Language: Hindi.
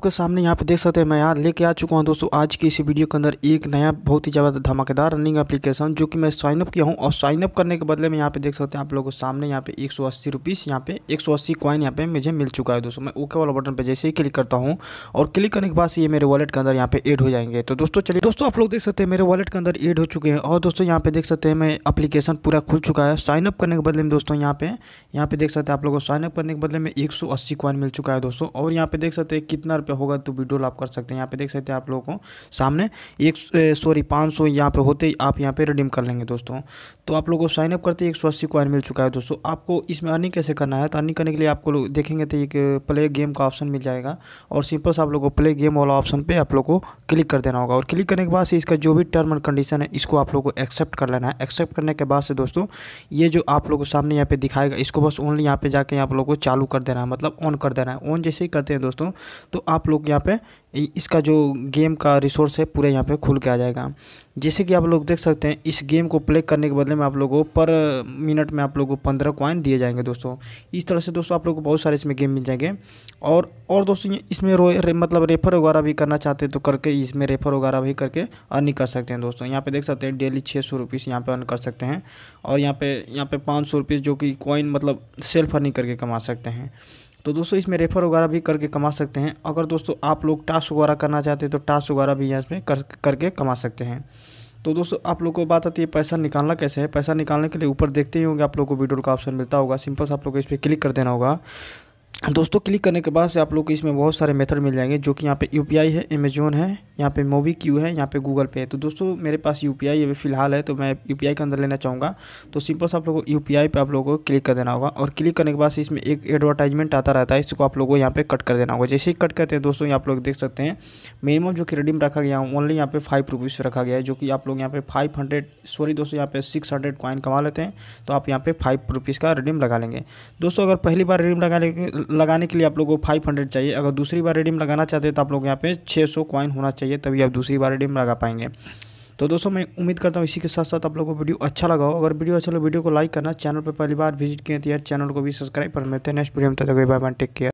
आपके सामने यहाँ पे देख सकते हैं मैं यहाँ लेके आ चुका हूँ दोस्तों आज की इस वीडियो के अंदर एक नया बहुत ही ज़्यादा धमाकेदार रनिंग एप्लीकेशन जो कि मैं साइनअप किया हूँ और साइनअप करने के बदले में यहाँ पे देख सकते हैं आप लोगों के सामने यहाँ पे एक सौ अस्सी रुपीज़ यहाँ पे एक सौ अस्सी कॉइन यहाँ पे मुझे मिल चुका है दोस्तों मैं ओके वाला बटन पर जैसे ही क्लिक करता हूँ और क्लिक करने के बाद ये मेरे वॉलेट के अंदर यहाँ पे एड हो जाएंगे तो दोस्तों चलिए दोस्तों आप लोग देख सकते हैं मेरे वॉलेट के अंदर एड हो चुके हैं और दोस्तों यहाँ पे देख सकते हैं मैं अपलीकेशन पूरा खुल चुका है साइनअप करने के बदले में दोस्तों यहाँ पे यहाँ पे देख सकते हैं आप लोगों को साइनअप करने के बदले में एक सौ अस्सी कॉइन मिल चुका है दोस्तों और यहाँ पे देख सकते हैं कितना पे होगा तो विड्रोल आप कर सकते हैं यहाँ पे देख सकते हैं आप लोगों को सामने एक सॉरी पाँच सौ यहाँ पर होते आप यहाँ पे रिडीम कर लेंगे दोस्तों तो आप लोगों को साइनअप करते एक सौ अस्सी क्वाइन मिल चुका है दोस्तों आपको इसमें अर्निंग कैसे करना है तो अर्निंग करने के लिए आपको देखेंगे तो एक प्ले गेम का ऑप्शन मिल जाएगा और सिंपल से आप लोग को प्ले गेम वाला ऑप्शन पर आप लोग को क्लिक कर देना होगा और क्लिक करने के बाद से इसका जो भी टर्म एंड कंडीशन है इसको आप लोग को एक्सेप्ट कर लेना है एक्सेप्ट करने के बाद से दोस्तों ये जो आप लोग को सामने यहाँ पे दिखाएगा इसको बस ओनली यहाँ पे जाके आप लोग को चालू कर देना है मतलब ऑन कर देना है ऑन जैसे ही करते हैं दोस्तों तो आप आप लोग यहाँ पे इसका जो गेम का रिसोर्स है पूरे यहाँ पे खुल के आ जाएगा जैसे कि आप लोग देख सकते हैं इस गेम को प्ले करने के बदले में आप लोगों को पर मिनट में आप लोगों को पंद्रह कॉइन दिए जाएंगे दोस्तों इस तरह से दोस्तों आप लोगों को बहुत सारे इसमें गेम मिल जाएंगे और और दोस्तों इसमें रो रे, मतलब रेफर वगैरह भी करना चाहते हैं तो करके इसमें रेफर वगैरह भी करके अर्निंग कर सकते हैं दोस्तों यहाँ पर देख सकते हैं डेली छः सौ रुपीज़ यहाँ अर्न कर सकते हैं और यहाँ पे यहाँ पे पाँच सौ जो कि कॉइन मतलब सेल्फ अर्निंग करके कमा सकते हैं तो दोस्तों इसमें रेफर वगैरह भी करके कमा सकते हैं अगर दोस्तों आप लोग टास्क वगैरह करना चाहते हैं तो टास्क वगैरह भी यहाँ इसमें कर करके कमा सकते हैं तो दोस्तों आप लोग को बात आती है पैसा निकालना कैसे है पैसा निकालने के लिए ऊपर देखते ही होंगे आप लोग को वीडियो का ऑप्शन मिलता होगा सिंपल से आप लोग को इस पर क्लिक कर देना होगा दोस्तों क्लिक करने के बाद से आप लोग को इसमें बहुत सारे मेथड मिल जाएंगे जो कि यहाँ पे यू है अमेजोन है यहाँ पे मोबी क्यू है यहाँ पे गूगल पे है तो दोस्तों मेरे पास यू पी आई अभी फ़िलहाल है तो मैं यू पी आई के अंदर लेना चाहूँगा तो सिंपल से आप लोगों को यू पी आई पर आप लोगों को क्लिक कर देना होगा और क्लिक करने के बाद इसमें एक एडवर्टाइजमेंट आता रहता है इसको आप लोगों को यहाँ पर कट कर देना होगा जैसे ही कट करते हैं दोस्तों आप लोग देख सकते हैं मिनिमम जो कि रखा गया है ओनली यहाँ पे फाइव रुपीज़ रखा गया है जो कि आप लोग यहाँ पे फाइव हंड्रेड सॉरी दोस्तों यहाँ पे सिक्स हंड्रेड कॉइन कमा लेते हैं तो आप यहाँ पे फाइव रुपीज़ का रिडीम लगा लेंगे दोस्तों अगर पहली बार रिडीम लगा लगाने के लिए आप लोगों को फाइव हंड्रेड चाहिए अगर दूसरी बार रिडीम लगाना चाहते हैं तो आप लोग यहाँ पे छः सौ कॉइन होना चाहिए चाहिए तभी आप दूसरी बार रिडीम लगा पाएंगे तो दोस्तों मैं उम्मीद करता हूँ इसी के साथ साथ आप लोगों को वीडियो अच्छा लगा हो अगर वीडियो अच्छा लगा वीडियो को लाइक करना चैनल पर पहली बार विजिट किए तो यार चैनल को भी सब्सक्राइब कर लेते हैं नेक्स्ट वीडियो में तक बाय बाय टेक केयर